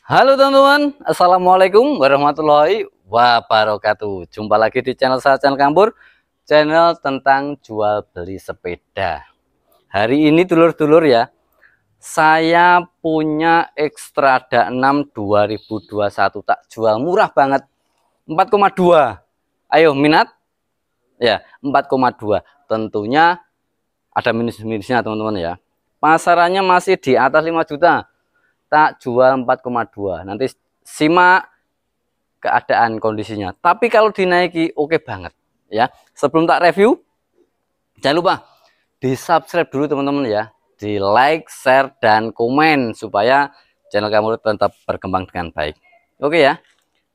Halo teman-teman, Assalamualaikum warahmatullahi wabarakatuh Jumpa lagi di channel saya, channel Kampur Channel tentang jual beli sepeda Hari ini dulur-dulur ya Saya punya Extrada 6 2021 Tak jual murah banget 4,2 Ayo minat? Ya 4,2 Tentunya ada minus-minusnya teman-teman ya Pasarannya masih di atas 5 juta kita jual 4,2 nanti simak keadaan kondisinya tapi kalau dinaiki oke okay banget ya sebelum tak review jangan lupa di subscribe dulu teman-teman ya di like share dan komen supaya channel kamu tetap berkembang dengan baik oke okay ya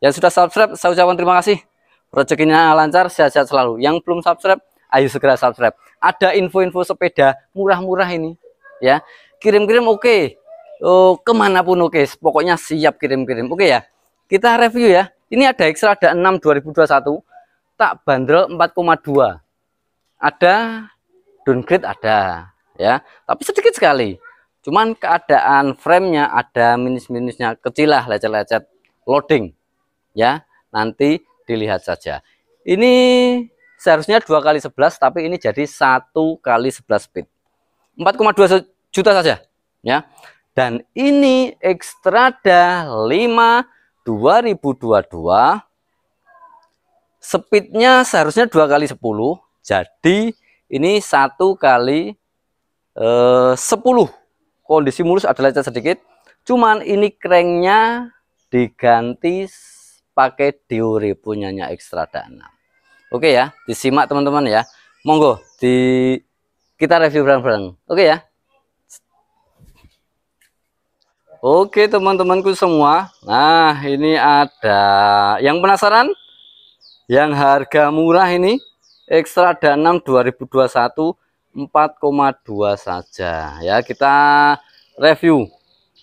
yang sudah subscribe saya ucapkan terima kasih rezekinya lancar sehat-sehat selalu yang belum subscribe ayo segera subscribe ada info-info sepeda murah-murah ini ya kirim-kirim oke okay oh, kemanapun oke okay. pokoknya siap kirim-kirim oke okay ya kita review ya ini ada ekstra ada 6 2021 tak bandrol 4,2 ada downgrade ada ya tapi sedikit sekali cuman keadaan framenya ada minus-minusnya kecil lah lecet-lecet loading ya nanti dilihat saja ini seharusnya dua kali 11 tapi ini jadi satu kali 11 speed 4,2 juta saja ya dan ini Extrada 5 2022. Speednya seharusnya 2 kali 10. Jadi ini satu kali eh, 10. Kondisi mulus adalah cat sedikit. Cuman ini cranknya diganti pakai diuri punyanya Extrada 6. Oke ya, disimak teman-teman ya. Monggo di kita review bareng-bareng. Oke ya. Oke teman-temanku semua Nah ini ada Yang penasaran? Yang harga murah ini Ekstra Danam 2021 4,2 saja Ya kita review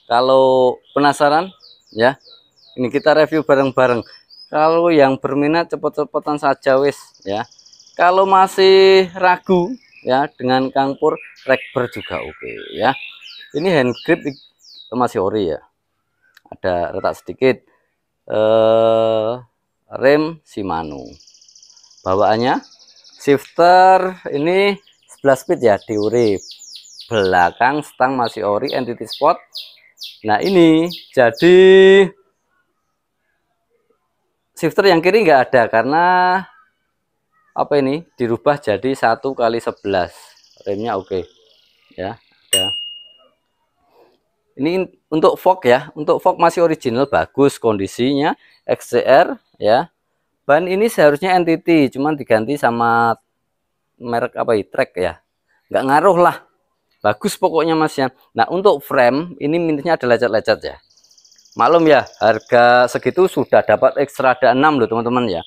Kalau penasaran ya Ini kita review bareng-bareng Kalau yang berminat cepet-cepetan saja wis ya Kalau masih ragu ya dengan kangpur Rekber juga oke okay, ya Ini hand grip itu masih ori ya ada retak sedikit eh, rem Shimano bawaannya shifter ini 11 speed ya diuri belakang stang masih ori entity spot nah ini jadi shifter yang kiri enggak ada karena apa ini dirubah jadi satu kali sebelas. remnya oke okay. ya ada ini untuk fog ya, untuk fog masih original bagus kondisinya XCR ya. Ban ini seharusnya NTT, cuman diganti sama merek apa ya? Trek ya. Nggak ngaruh lah. Bagus pokoknya Mas ya. Nah, untuk frame ini minusnya ada lecet-lecet ya. Malum ya, harga segitu sudah dapat ekstra ada 6 loh teman-teman ya.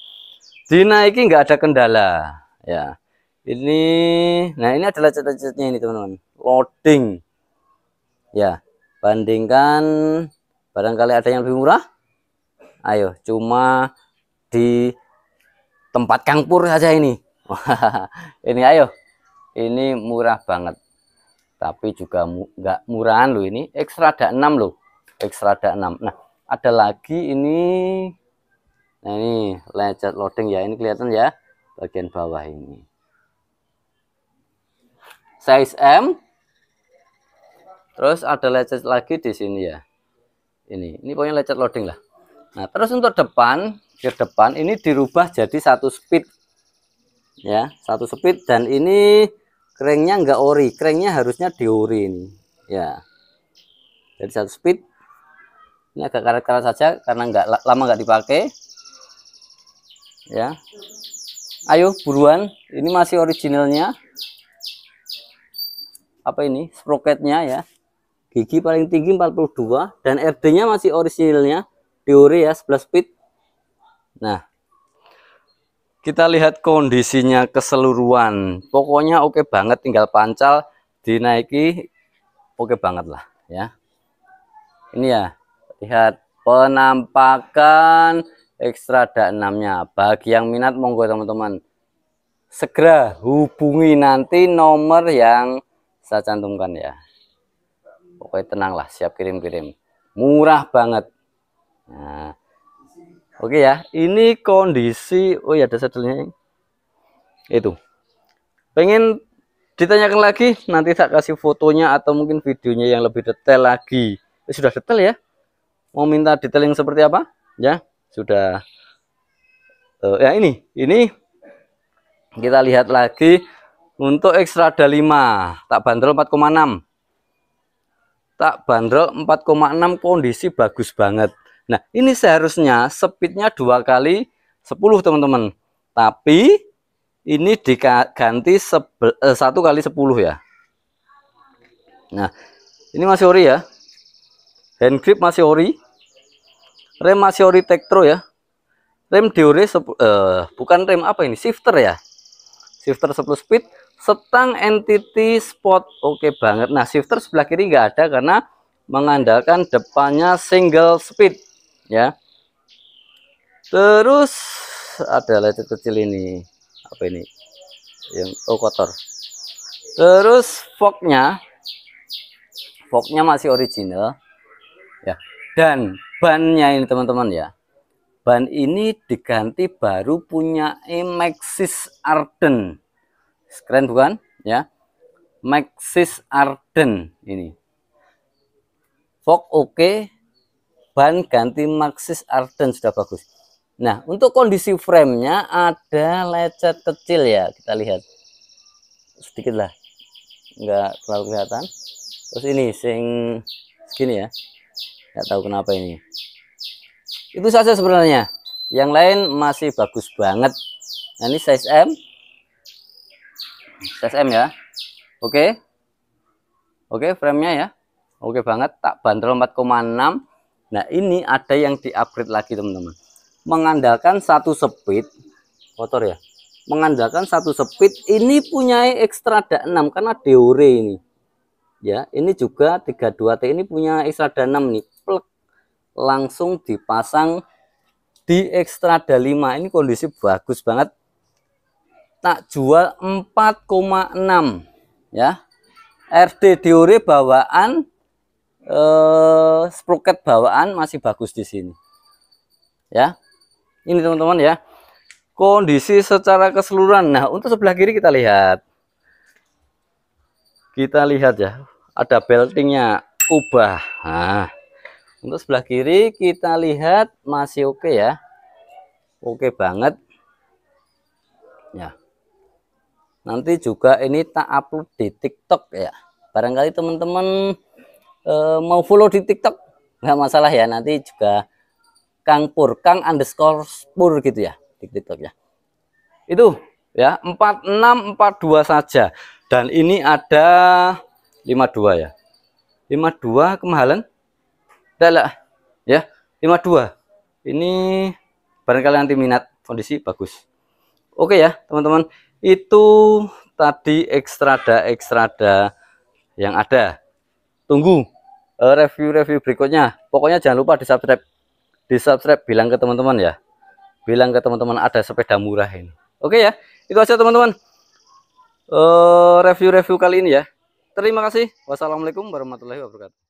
Dinaiki nggak ada kendala ya. Ini nah ini adalah lecet-lecetnya ini teman-teman. Loading. Ya, bandingkan barangkali ada yang lebih murah ayo cuma di tempat kangpur saja ini ini ayo ini murah banget tapi juga enggak mu, murahan loh ini ekstra ada enam loh ekstra ada enam. nah ada lagi ini nah ini lecet loading ya ini kelihatan ya bagian bawah ini size M Terus ada lecet lagi di sini ya. Ini, ini pokoknya lecet loading lah. Nah, terus untuk depan, ke depan ini dirubah jadi satu speed. Ya, satu speed dan ini keringnya enggak ori, keringnya harusnya diori ini. Ya. Jadi satu speed. Ini agak karat-karat saja karena enggak lama enggak dipakai. Ya. Ayo buruan, ini masih originalnya. Apa ini? Sprocketnya ya gigi paling tinggi 42 dan RD-nya masih orisinilnya teori ya 11 speed. nah kita lihat kondisinya keseluruhan pokoknya oke okay banget tinggal pancal dinaiki oke okay banget lah ya ini ya lihat penampakan ekstra 6-nya. bagi yang minat monggo teman-teman segera hubungi nanti nomor yang saya cantumkan ya pokoknya lah siap kirim-kirim murah banget nah Oke ya, ini kondisi oh ya ada sedulnya itu. Pengen ditanyakan lagi, nanti tak kasih fotonya atau mungkin videonya yang lebih detail lagi. Eh, sudah detail ya? Mau minta detailing seperti apa? Ya, sudah. Uh, ya ini, ini kita lihat lagi untuk ekstra ada 5 tak bandrol 4,6 tak bandrol 4,6 kondisi bagus banget nah ini seharusnya speednya dua kali 10 teman-teman tapi ini diganti eh, satu kali 10 ya nah ini masih ori ya hand grip masih ori rem masih ori tektro ya rem diore uh, eh, bukan rem apa ini shifter ya shifter 10 speed Setang entity spot oke banget. Nah, shifter sebelah kiri nggak ada karena mengandalkan depannya single speed ya. Terus ada lecet kecil ini. Apa ini? Yang oh kotor. Terus fognya fognya masih original ya. Dan bannya ini teman-teman ya. Ban ini diganti baru punya Emexis Arden Keren bukan? Ya. Maxis Arden ini. fog oke, okay. ban ganti Maxis Arden sudah bagus. Nah, untuk kondisi framenya ada lecet kecil ya, kita lihat. Sedikit lah, enggak terlalu kelihatan. Terus ini, sing segini ya, nggak tahu kenapa ini. Itu saja sebenarnya, yang lain masih bagus banget. Nah, ini size M, SM ya oke oke okay, framenya ya oke banget tak bandrol 4,6 nah ini ada yang di upgrade lagi teman-teman mengandalkan satu speed motor ya mengandalkan satu speed ini punya ekstra 6 karena deore ini ya ini juga 32T ini punya ekstra 6 nih plek langsung dipasang di ekstra 5 ini kondisi bagus banget tak jual 4,6 ya RD Diore bawaan eh, sprocket bawaan masih bagus di sini ya ini teman-teman ya kondisi secara keseluruhan nah untuk sebelah kiri kita lihat kita lihat ya ada beltingnya ubah nah untuk sebelah kiri kita lihat masih oke okay ya oke okay banget ya nanti juga ini tak upload di TikTok ya barangkali teman-teman e, mau follow di TikTok nggak masalah ya nanti juga Kang Pur Kang underscore Pur gitu ya di TikTok ya itu ya 4642 saja dan ini ada 52 ya 52 kemahalan tidak ya 52 ini barangkali nanti minat kondisi bagus oke ya teman-teman itu tadi ekstrada ekstrada yang ada tunggu eh, review-review berikutnya pokoknya jangan lupa di subscribe di subscribe bilang ke teman-teman ya bilang ke teman-teman ada sepeda murah ini oke ya itu aja teman-teman eh, review-review kali ini ya terima kasih wassalamualaikum warahmatullahi wabarakatuh